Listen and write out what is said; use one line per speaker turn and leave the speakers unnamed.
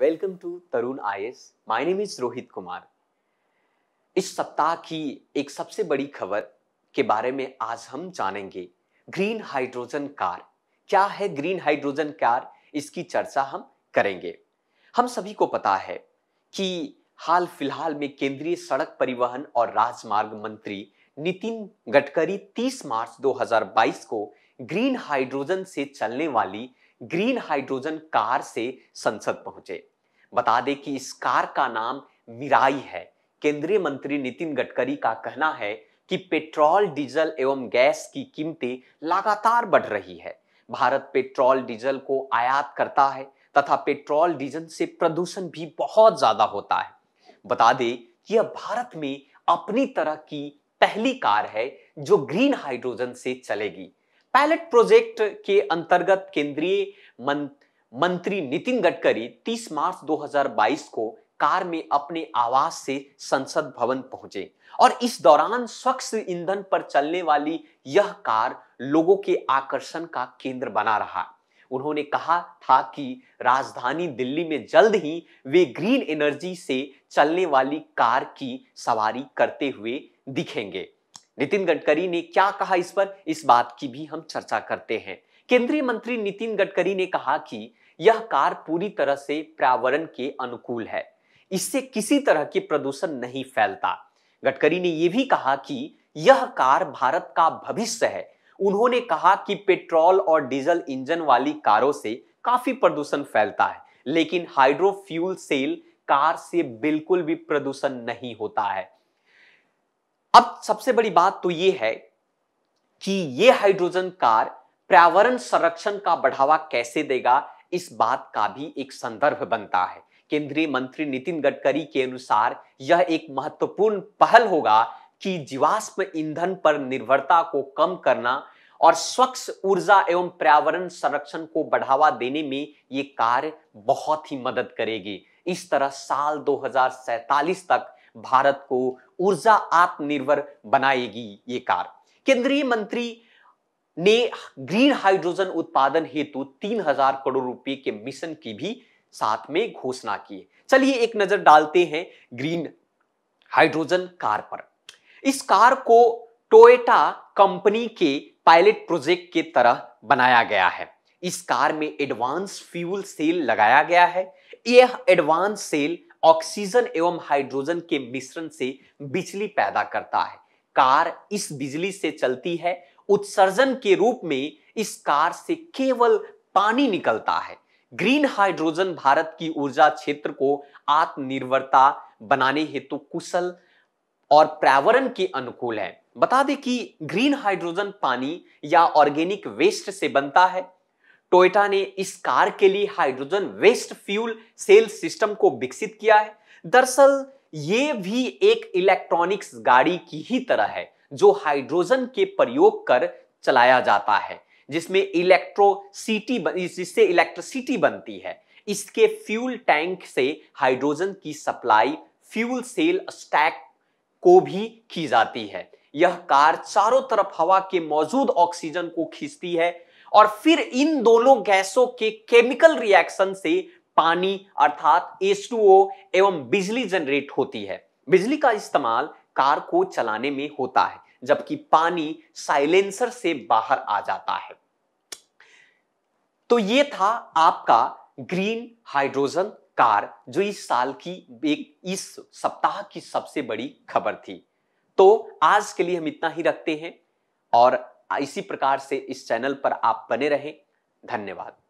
welcome to Tarun I my name is Rohit Kumar इस सप्ताह की एक सबसे बड़ी खबर के बारे में आज हम जानेंगे ग्रीन हाइड्रोजन कार क्या है ग्रीन हाइड्रोजन कार इसकी चर्चा हम करेंगे हम सभी को पता है कि हाल फिलहाल में केंद्रीय सड़क परिवहन और राजमार्ग मंत्री नितिन गडकरी 30 मार्च 2022 को ग्रीन हाइड्रोजन से चलने वाली ग्रीन हाइड्रोजन कार से संसद पहुंचे बता दें कि इस कार का नाम मिराई है केंद्रीय मंत्री नितिन गडकरी का कहना है कि पेट्रोल डीजल एवं गैस की कीमतें लगातार बढ़ रही है भारत पेट्रोल डीजल को आयात करता है तथा पेट्रोल डीजल से प्रदूषण भी बहुत ज्यादा होता है बता दें कि यह भारत में अपनी तरह की पहली कार है जो ग्रीन हाइड्रोजन से चलेगी पायलट प्रोजेक्ट के अंतर्गत केंद्रीय मन, मंत्री नितिन गडकरी 30 मार्च 2022 को कार में अपने आवास से संसद भवन पहुंचे और इस दौरान स्वच्छ ईंधन पर चलने वाली यह कार लोगों के आकर्षण का केंद्र बना रहा उन्होंने कहा था कि राजधानी दिल्ली में जल्द ही वे ग्रीन एनर्जी से चलने वाली कार की सवारी करते हुए दिखेंगे नितिन गडकरी ने क्या कहा इस पर इस बात की भी हम चर्चा करते हैं केंद्रीय मंत्री नितिन गडकरी ने कहा कि यह कार पूरी तरह से पर्यावरण के अनुकूल है इससे किसी तरह के प्रदूषण नहीं फैलता गडकरी ने यह भी कहा कि यह कार भारत का भविष्य है उन्होंने कहा कि पेट्रोल और डीजल इंजन वाली कारों से काफी प्रदूषण फैलता है लेकिन हाइड्रोफ्यूल सेल कार से बिल्कुल भी प्रदूषण नहीं होता है अब सबसे बड़ी बात तो ये है कि ये हाइड्रोजन कार पर्यावरण संरक्षण का बढ़ावा कैसे देगा इस बात का भी एक संदर्भ बनता है केंद्रीय मंत्री नितिन गडकरी के अनुसार यह एक महत्वपूर्ण पहल होगा कि जीवाश्म ईंधन पर निर्भरता को कम करना और स्वच्छ ऊर्जा एवं पर्यावरण संरक्षण को बढ़ावा देने में ये कार्य बहुत ही मदद करेगी इस तरह साल दो तक भारत को ऊर्जा आत्मनिर्भर बनाएगी ये कार केंद्रीय मंत्री ने ग्रीन हाइड्रोजन उत्पादन हेतु तीन हजार करोड़ रुपए के मिशन की भी साथ में घोषणा की है चलिए एक नजर डालते हैं ग्रीन हाइड्रोजन कार पर इस कार को टोयोटा कंपनी के पायलट प्रोजेक्ट के तरह बनाया गया है इस कार में एडवांस फ्यूल सेल लगाया गया है यह एडवांस सेल ऑक्सीजन एवं हाइड्रोजन के मिश्रण से बिजली पैदा करता है कार इस बिजली से चलती है उत्सर्जन के रूप में इस कार से केवल पानी निकलता है ग्रीन हाइड्रोजन भारत की ऊर्जा क्षेत्र को आत्मनिर्भरता बनाने हेतु तो कुशल और पर्यावरण के अनुकूल है बता दें कि ग्रीन हाइड्रोजन पानी या ऑर्गेनिक वेस्ट से बनता है टोयोटा ने इस कार के लिए hydrogen based fuel cell system को विकसित किया है दरअसल ये भी एक इलेक्ट्रॉनिक्स गाड़ी की ही तरह है जो हाइड्रोजन के प्रयोग कर चलाया जाता है जिसमें इलेक्ट्रोसिटी जिससे इलेक्ट्रिसिटी बनती है इसके फ्यूल टैंक से हाइड्रोजन की सप्लाई फ्यूल सेल स्टैक को भी की जाती है यह कार चारों तरफ हवा के मौजूद ऑक्सीजन को खींचती है और फिर इन दोनों गैसों के केमिकल रिएक्शन से पानी अर्थात H2O एवं बिजली जनरेट होती है बिजली का इस्तेमाल कार को चलाने में होता है जबकि पानी साइलेंसर से बाहर आ जाता है तो ये था आपका ग्रीन हाइड्रोजन कार जो इस साल की एक इस सप्ताह की सबसे बड़ी खबर थी तो आज के लिए हम इतना ही रखते हैं और इसी प्रकार से इस चैनल पर आप बने रहें धन्यवाद